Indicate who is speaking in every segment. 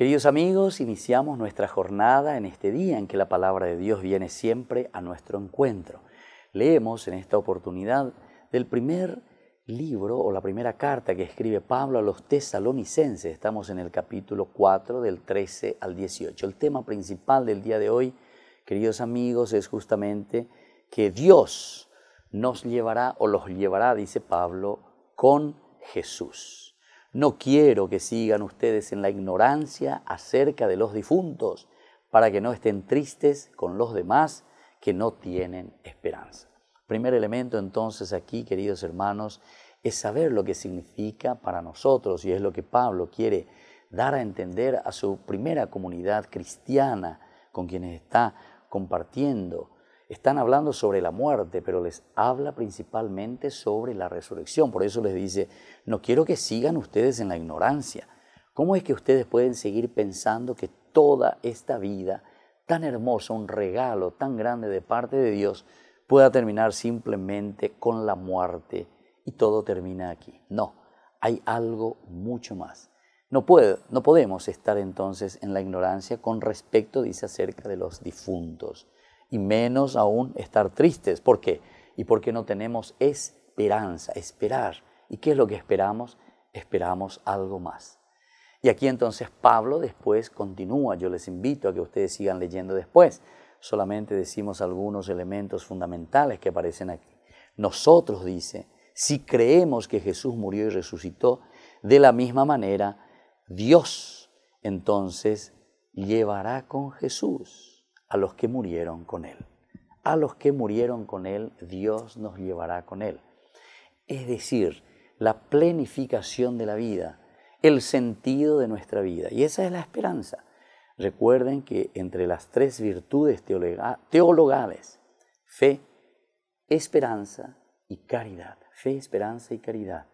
Speaker 1: Queridos amigos, iniciamos nuestra jornada en este día en que la palabra de Dios viene siempre a nuestro encuentro. Leemos en esta oportunidad del primer libro o la primera carta que escribe Pablo a los tesalonicenses. Estamos en el capítulo 4 del 13 al 18. El tema principal del día de hoy, queridos amigos, es justamente que Dios nos llevará o los llevará, dice Pablo, con Jesús. No quiero que sigan ustedes en la ignorancia acerca de los difuntos, para que no estén tristes con los demás que no tienen esperanza. Primer elemento entonces aquí, queridos hermanos, es saber lo que significa para nosotros y es lo que Pablo quiere dar a entender a su primera comunidad cristiana con quienes está compartiendo están hablando sobre la muerte, pero les habla principalmente sobre la resurrección. Por eso les dice, no quiero que sigan ustedes en la ignorancia. ¿Cómo es que ustedes pueden seguir pensando que toda esta vida tan hermosa, un regalo tan grande de parte de Dios, pueda terminar simplemente con la muerte y todo termina aquí? No, hay algo mucho más. No, no podemos estar entonces en la ignorancia con respecto, dice, acerca de los difuntos y menos aún estar tristes. ¿Por qué? Y porque no tenemos esperanza, esperar. ¿Y qué es lo que esperamos? Esperamos algo más. Y aquí entonces Pablo después continúa, yo les invito a que ustedes sigan leyendo después, solamente decimos algunos elementos fundamentales que aparecen aquí. Nosotros, dice, si creemos que Jesús murió y resucitó, de la misma manera, Dios entonces llevará con Jesús a los que murieron con Él. A los que murieron con Él, Dios nos llevará con Él. Es decir, la planificación de la vida, el sentido de nuestra vida. Y esa es la esperanza. Recuerden que entre las tres virtudes teologales, fe, esperanza y caridad. Fe, esperanza y caridad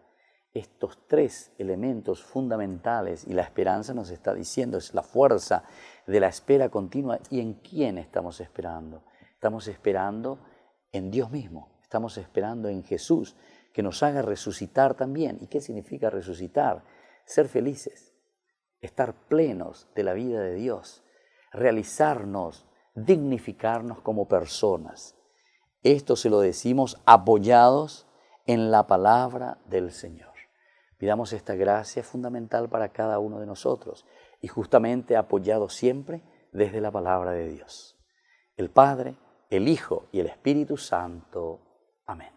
Speaker 1: estos tres elementos fundamentales y la esperanza nos está diciendo, es la fuerza de la espera continua y en quién estamos esperando. Estamos esperando en Dios mismo, estamos esperando en Jesús, que nos haga resucitar también. ¿Y qué significa resucitar? Ser felices, estar plenos de la vida de Dios, realizarnos, dignificarnos como personas. Esto se lo decimos apoyados en la palabra del Señor. Pidamos esta gracia fundamental para cada uno de nosotros y justamente apoyado siempre desde la palabra de Dios. El Padre, el Hijo y el Espíritu Santo. Amén.